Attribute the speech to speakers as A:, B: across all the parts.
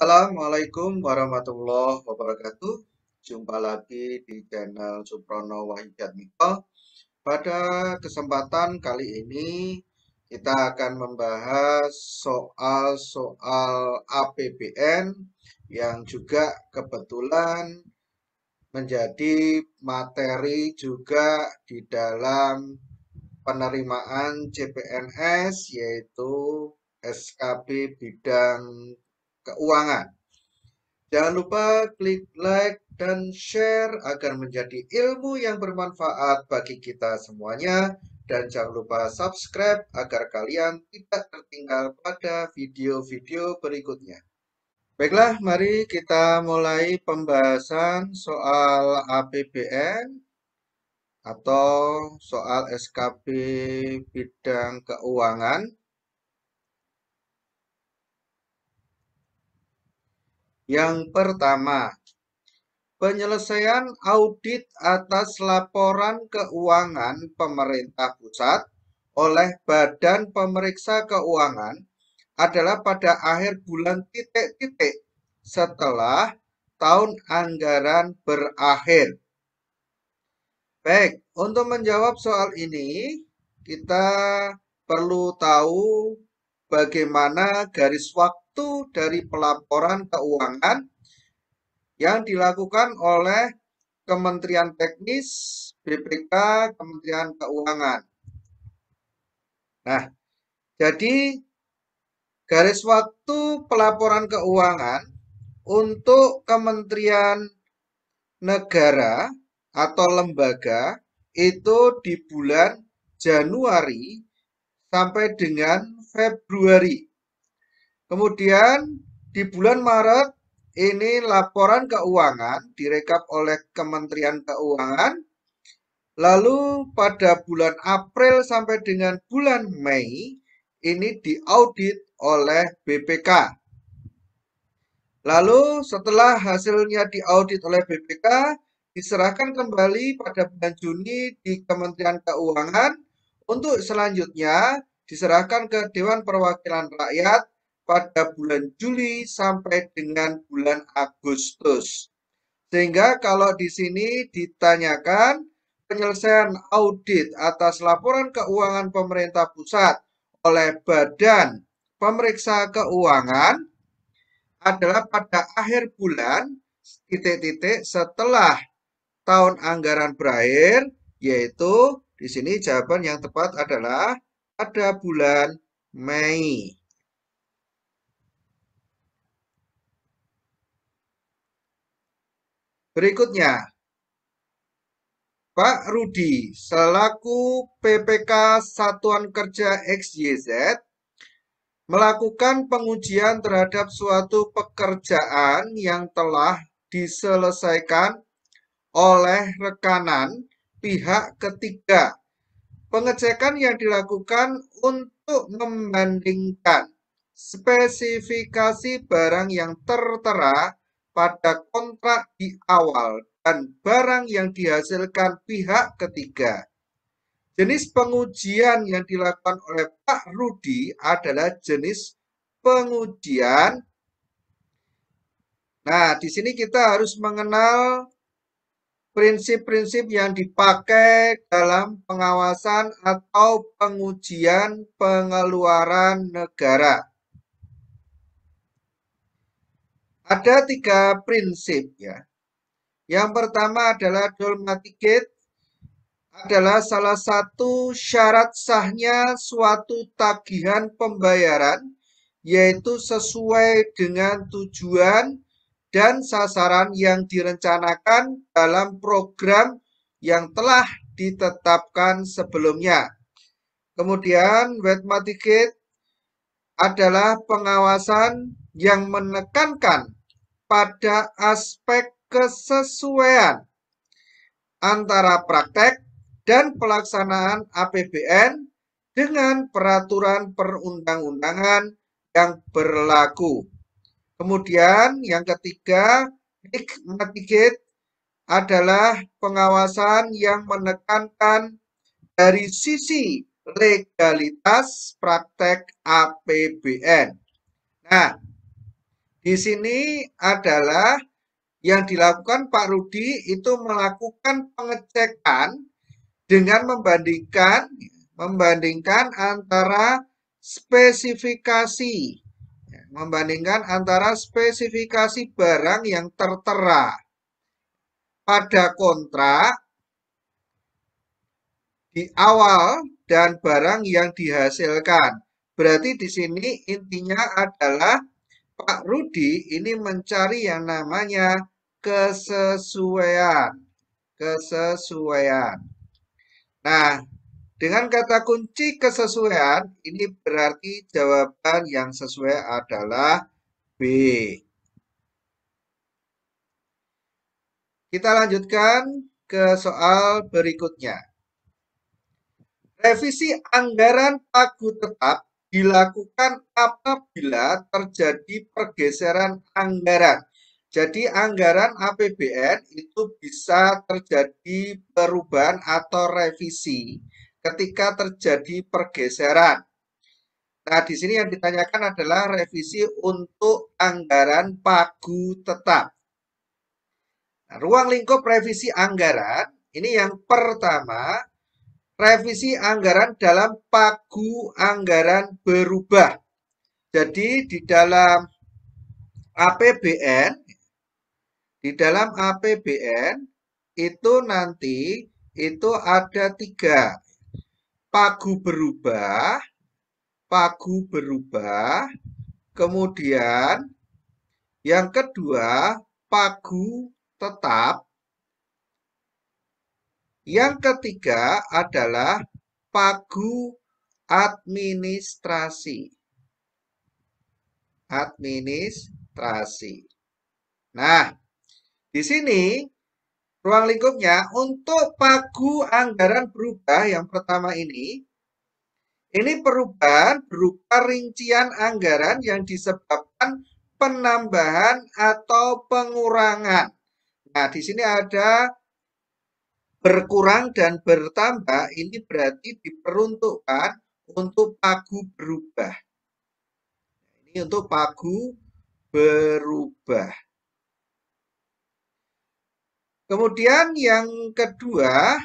A: Assalamualaikum warahmatullahi wabarakatuh. Jumpa lagi di channel Suprono Wahidat Miko. Pada kesempatan kali ini kita akan membahas soal-soal APBN yang juga kebetulan menjadi materi juga di dalam penerimaan CPNS yaitu SKB bidang keuangan. Jangan lupa klik like dan share agar menjadi ilmu yang bermanfaat bagi kita semuanya. Dan jangan lupa subscribe agar kalian tidak tertinggal pada video-video berikutnya. Baiklah, mari kita mulai pembahasan soal APBN atau soal SKB bidang keuangan. Yang pertama, penyelesaian audit atas laporan keuangan pemerintah pusat oleh Badan Pemeriksa Keuangan adalah pada akhir bulan titik-titik setelah tahun anggaran berakhir. Baik, untuk menjawab soal ini, kita perlu tahu bagaimana garis waktu dari pelaporan keuangan yang dilakukan oleh Kementerian Teknis, BPK, Kementerian Keuangan. Nah, jadi garis waktu pelaporan keuangan untuk Kementerian Negara atau lembaga itu di bulan Januari sampai dengan Februari. Kemudian di bulan Maret ini laporan keuangan direkap oleh Kementerian Keuangan. Lalu pada bulan April sampai dengan bulan Mei ini diaudit oleh BPK. Lalu setelah hasilnya diaudit oleh BPK diserahkan kembali pada bulan Juni di Kementerian Keuangan untuk selanjutnya diserahkan ke Dewan Perwakilan Rakyat pada bulan Juli sampai dengan bulan Agustus. Sehingga kalau di sini ditanyakan penyelesaian audit atas laporan keuangan pemerintah pusat oleh Badan Pemeriksa Keuangan adalah pada akhir bulan titik-titik setelah tahun anggaran berakhir yaitu di sini jawaban yang tepat adalah ada bulan Mei. Berikutnya, Pak Rudi, selaku PPK Satuan Kerja XYZ, melakukan pengujian terhadap suatu pekerjaan yang telah diselesaikan oleh rekanan pihak ketiga Pengecekan yang dilakukan untuk membandingkan spesifikasi barang yang tertera pada kontrak di awal dan barang yang dihasilkan pihak ketiga. Jenis pengujian yang dilakukan oleh Pak Rudi adalah jenis pengujian. Nah, di sini kita harus mengenal prinsip-prinsip yang dipakai dalam pengawasan atau pengujian pengeluaran negara. Ada tiga prinsip ya. Yang pertama adalah dogmatic gate adalah salah satu syarat sahnya suatu tagihan pembayaran yaitu sesuai dengan tujuan, dan sasaran yang direncanakan dalam program yang telah ditetapkan sebelumnya. Kemudian, Wetmatikit adalah pengawasan yang menekankan pada aspek kesesuaian antara praktek dan pelaksanaan APBN dengan peraturan perundang-undangan yang berlaku. Kemudian yang ketiga, Nick adalah pengawasan yang menekankan dari sisi legalitas praktek APBN. Nah, di sini adalah yang dilakukan Pak Rudi itu melakukan pengecekan dengan membandingkan membandingkan antara spesifikasi Membandingkan antara spesifikasi barang yang tertera pada kontrak di awal dan barang yang dihasilkan. Berarti di sini intinya adalah Pak Rudi ini mencari yang namanya kesesuaian. Kesesuaian. Nah, dengan kata kunci kesesuaian, ini berarti jawaban yang sesuai adalah B. Kita lanjutkan ke soal berikutnya. Revisi anggaran pagu tetap dilakukan apabila terjadi pergeseran anggaran. Jadi anggaran APBN itu bisa terjadi perubahan atau revisi ketika terjadi pergeseran. Nah, di sini yang ditanyakan adalah revisi untuk anggaran pagu tetap. Nah, ruang lingkup revisi anggaran, ini yang pertama, revisi anggaran dalam pagu anggaran berubah. Jadi di dalam APBN, di dalam APBN itu nanti itu ada tiga pagu berubah, pagu berubah, kemudian yang kedua pagu tetap, yang ketiga adalah pagu administrasi. Administrasi. Nah, di sini ruang lingkupnya untuk pagu anggaran berubah yang pertama ini ini perubahan berupa rincian anggaran yang disebabkan penambahan atau pengurangan. Nah, di sini ada berkurang dan bertambah, ini berarti diperuntukkan untuk pagu berubah. Ini untuk pagu berubah. Kemudian yang kedua,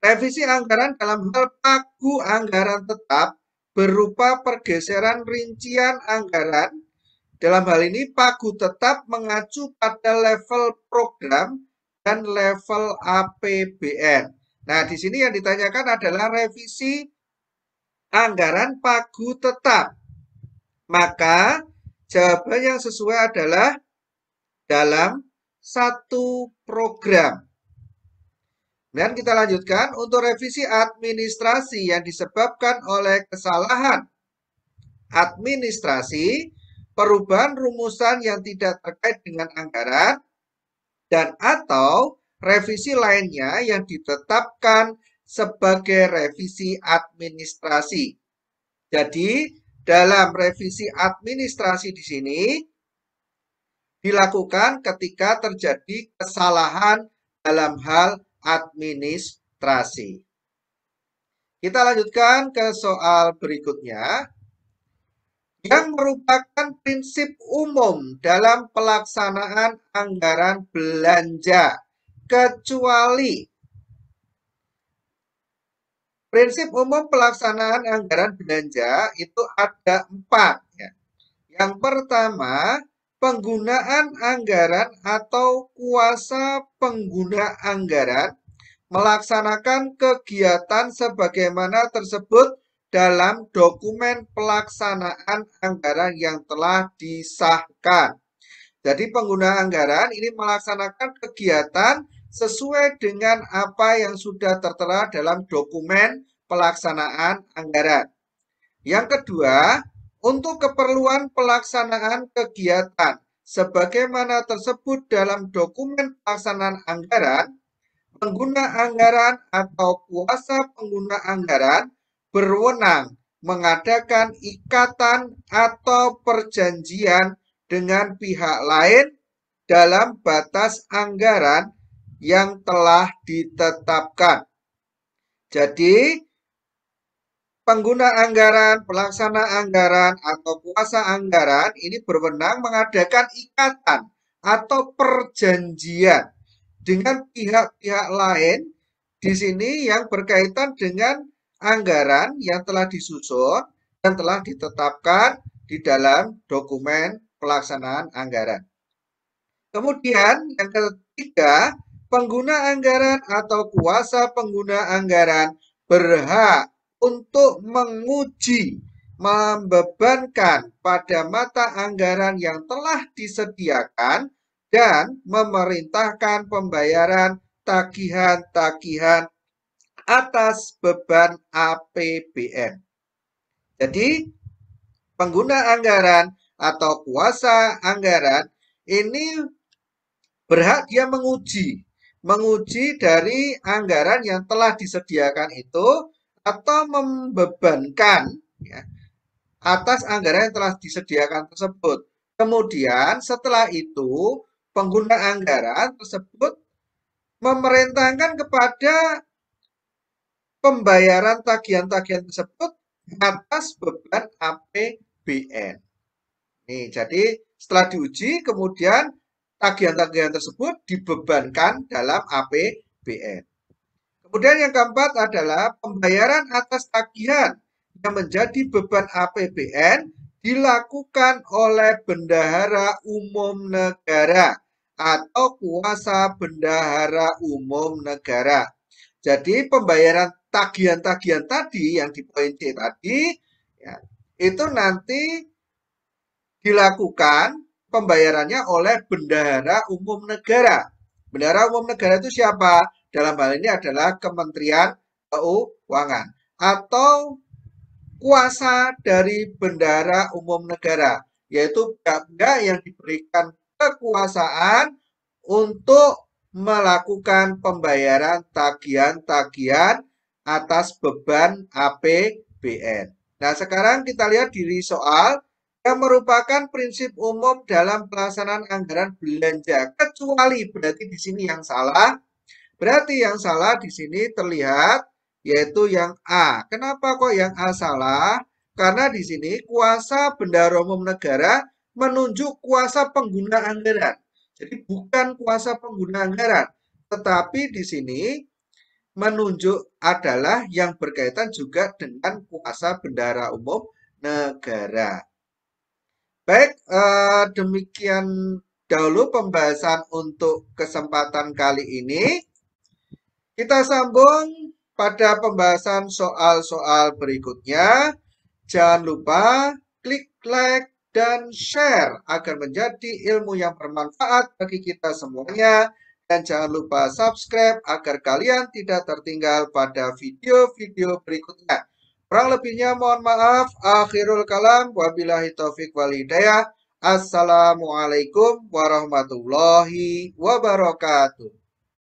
A: revisi anggaran dalam hal pagu anggaran tetap berupa pergeseran rincian anggaran. Dalam hal ini, pagu tetap mengacu pada level program dan level APBN. Nah, di sini yang ditanyakan adalah revisi anggaran pagu tetap. Maka, jawaban yang sesuai adalah dalam satu program. Dan kita lanjutkan untuk revisi administrasi yang disebabkan oleh kesalahan administrasi, perubahan rumusan yang tidak terkait dengan anggaran, dan atau revisi lainnya yang ditetapkan sebagai revisi administrasi. Jadi, dalam revisi administrasi di sini, dilakukan ketika terjadi kesalahan dalam hal administrasi. Kita lanjutkan ke soal berikutnya yang merupakan prinsip umum dalam pelaksanaan anggaran belanja kecuali prinsip umum pelaksanaan anggaran belanja itu ada empat. Ya. Yang pertama, penggunaan anggaran atau kuasa pengguna anggaran melaksanakan kegiatan sebagaimana tersebut dalam dokumen pelaksanaan anggaran yang telah disahkan. Jadi pengguna anggaran ini melaksanakan kegiatan sesuai dengan apa yang sudah tertera dalam dokumen pelaksanaan anggaran. Yang kedua, untuk keperluan pelaksanaan kegiatan sebagaimana tersebut dalam dokumen pelaksanaan anggaran, pengguna anggaran atau kuasa pengguna anggaran berwenang mengadakan ikatan atau perjanjian dengan pihak lain dalam batas anggaran yang telah ditetapkan. Jadi, pengguna anggaran, pelaksana anggaran, atau kuasa anggaran ini berwenang mengadakan ikatan atau perjanjian dengan pihak-pihak lain di sini yang berkaitan dengan anggaran yang telah disusun dan telah ditetapkan di dalam dokumen pelaksanaan anggaran. Kemudian yang ketiga, pengguna anggaran atau kuasa pengguna anggaran berhak untuk menguji, membebankan pada mata anggaran yang telah disediakan dan memerintahkan pembayaran tagihan-tagihan atas beban APBN. Jadi, pengguna anggaran atau kuasa anggaran ini berhak dia menguji, menguji dari anggaran yang telah disediakan itu atau membebankan ya, atas anggaran yang telah disediakan tersebut. Kemudian setelah itu pengguna anggaran tersebut memerintahkan kepada pembayaran tagihan-tagihan tersebut atas beban APBN. Nih, jadi setelah diuji kemudian tagihan-tagihan tersebut dibebankan dalam APBN. Kemudian yang keempat adalah pembayaran atas tagihan yang menjadi beban APBN dilakukan oleh bendahara umum negara atau kuasa bendahara umum negara. Jadi pembayaran tagihan-tagihan tadi yang di poin C tadi ya, itu nanti dilakukan pembayarannya oleh bendahara umum negara. Bendahara umum negara itu siapa? dalam hal ini adalah Kementerian Keuangan atau kuasa dari bendara umum negara yaitu pihak yang diberikan kekuasaan untuk melakukan pembayaran tagihan-tagihan atas beban APBN. Nah, sekarang kita lihat diri soal yang merupakan prinsip umum dalam pelaksanaan anggaran belanja kecuali berarti di sini yang salah Berarti yang salah di sini terlihat yaitu yang A. Kenapa kok yang A salah? Karena di sini kuasa bendara umum negara menunjuk kuasa pengguna anggaran. Jadi bukan kuasa pengguna anggaran, tetapi di sini menunjuk adalah yang berkaitan juga dengan kuasa bendara umum negara. Baik, eh, demikian dahulu pembahasan untuk kesempatan kali ini. Kita sambung pada pembahasan soal-soal berikutnya. Jangan lupa klik like dan share agar menjadi ilmu yang bermanfaat bagi kita semuanya. Dan jangan lupa subscribe agar kalian tidak tertinggal pada video-video berikutnya. Kurang lebihnya mohon maaf. Akhirul kalam. Wabillahi taufik wal hidayah. Assalamualaikum warahmatullahi wabarakatuh.